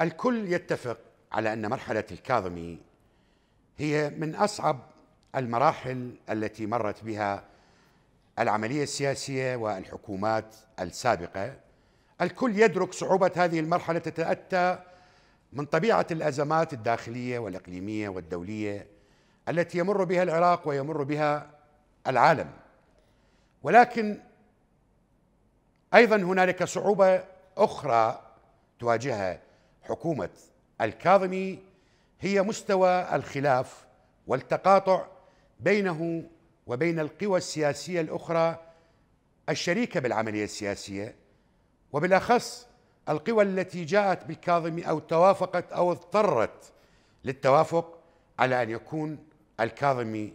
الكل يتفق على ان مرحله الكاظمي هي من اصعب المراحل التي مرت بها العمليه السياسيه والحكومات السابقه الكل يدرك صعوبه هذه المرحله تتاتى من طبيعه الازمات الداخليه والاقليميه والدوليه التي يمر بها العراق ويمر بها العالم ولكن ايضا هنالك صعوبه اخرى تواجهها حكومة الكاظمي هي مستوى الخلاف والتقاطع بينه وبين القوى السياسية الأخرى الشريكة بالعملية السياسية وبالأخص القوى التي جاءت بالكاظمي أو توافقت أو اضطرت للتوافق على أن يكون الكاظمي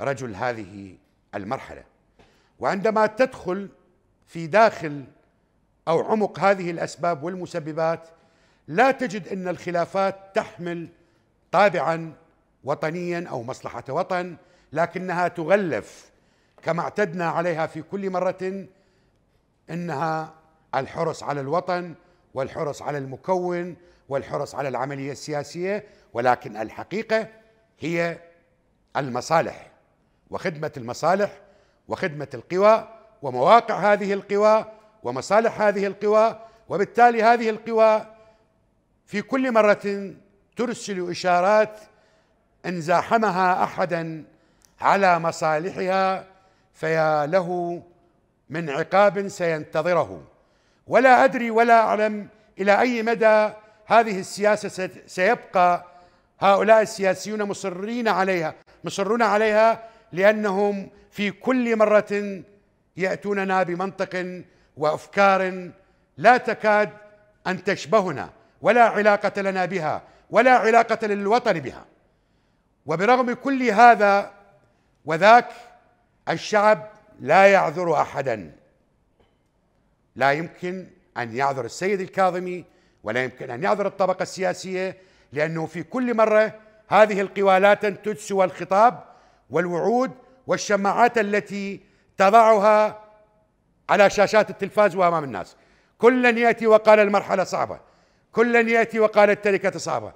رجل هذه المرحلة وعندما تدخل في داخل أو عمق هذه الأسباب والمسببات لا تجد ان الخلافات تحمل طابعا وطنيا او مصلحه وطن لكنها تغلف كما اعتدنا عليها في كل مره انها الحرص على الوطن والحرص على المكون والحرص على العمليه السياسيه ولكن الحقيقه هي المصالح وخدمه المصالح وخدمه القوى ومواقع هذه القوى ومصالح هذه القوى وبالتالي هذه القوى في كل مرة ترسل إشارات أن زاحمها أحدا على مصالحها فيا له من عقاب سينتظره ولا أدري ولا أعلم إلى أي مدى هذه السياسة سيبقى هؤلاء السياسيون مصرين عليها مصرون عليها لأنهم في كل مرة يأتوننا بمنطق وأفكار لا تكاد أن تشبهنا ولا علاقة لنا بها ولا علاقة للوطن بها وبرغم كل هذا وذاك الشعب لا يعذر أحدا لا يمكن أن يعذر السيد الكاظمي ولا يمكن أن يعذر الطبقة السياسية لأنه في كل مرة هذه القوى لا تنتج سوى الخطاب والوعود والشماعات التي تضعها على شاشات التلفاز وامام الناس كلا ياتي وقال المرحله صعبه كل ياتي وقال التركه صعبه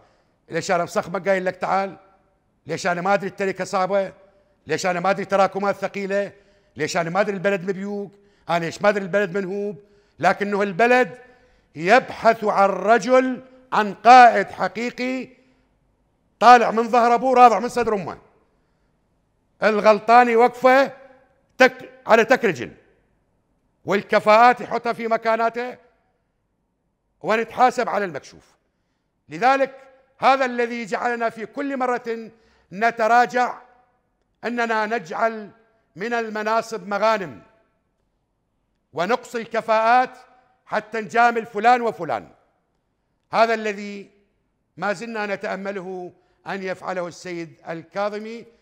ليش انا مصخمه قايل لك تعال ليش انا ما ادري التركه صعبه ليش انا ما ادري تراكمات ثقيله ليش انا ما ادري البلد مبيوق انا ايش ما ادري البلد منهوب لكنه البلد يبحث عن رجل عن قائد حقيقي طالع من ظهر ابوه راضع من صدر امه الغلطان وقفه تك على تك رجل والكفاءات يحطها في مكاناته ونتحاسب على المكشوف لذلك هذا الذي جعلنا في كل مرة نتراجع أننا نجعل من المناصب مغانم ونقصي الكفاءات حتى نجامل فلان وفلان هذا الذي ما زلنا نتأمله أن يفعله السيد الكاظمي